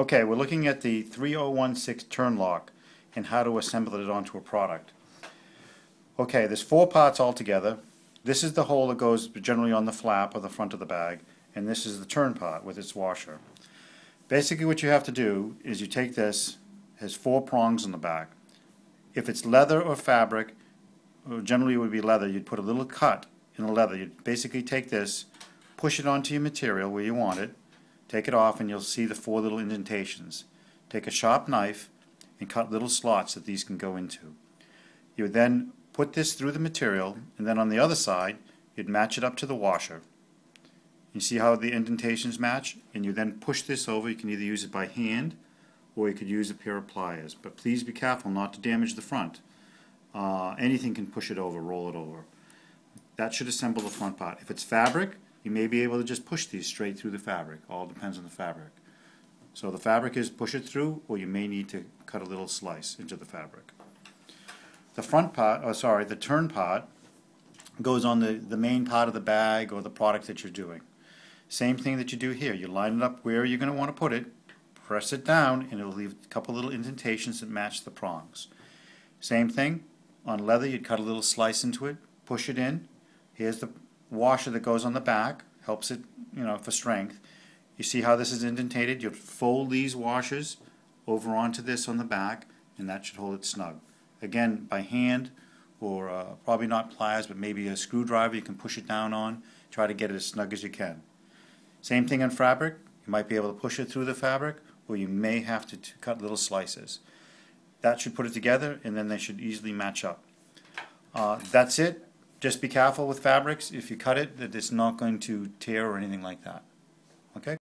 Okay, we're looking at the 3016 turn lock and how to assemble it onto a product. Okay, there's four parts altogether. This is the hole that goes generally on the flap or the front of the bag, and this is the turn part with its washer. Basically what you have to do is you take this, It has four prongs on the back. If it's leather or fabric, uh, generally it would be leather, you'd put a little cut in the leather. You'd basically take this, push it onto your material where you want it, Take it off and you'll see the four little indentations. Take a sharp knife and cut little slots that these can go into. You would then put this through the material and then on the other side you'd match it up to the washer. You see how the indentations match and you then push this over. You can either use it by hand or you could use a pair of pliers. But please be careful not to damage the front. Uh, anything can push it over, roll it over. That should assemble the front part. If it's fabric, you may be able to just push these straight through the fabric. All depends on the fabric. So the fabric is push it through, or you may need to cut a little slice into the fabric. The front part, oh sorry, the turn part, goes on the, the main part of the bag or the product that you're doing. Same thing that you do here. You line it up where you're going to want to put it, press it down, and it'll leave a couple little indentations that match the prongs. Same thing, on leather you'd cut a little slice into it, push it in. Here's the washer that goes on the back, helps it, you know, for strength. You see how this is indentated? You fold these washers over onto this on the back, and that should hold it snug. Again, by hand, or uh, probably not pliers, but maybe a screwdriver you can push it down on. Try to get it as snug as you can. Same thing on fabric. You might be able to push it through the fabric, or you may have to cut little slices. That should put it together, and then they should easily match up. Uh, that's it. Just be careful with fabrics. If you cut it, that it's not going to tear or anything like that. Okay?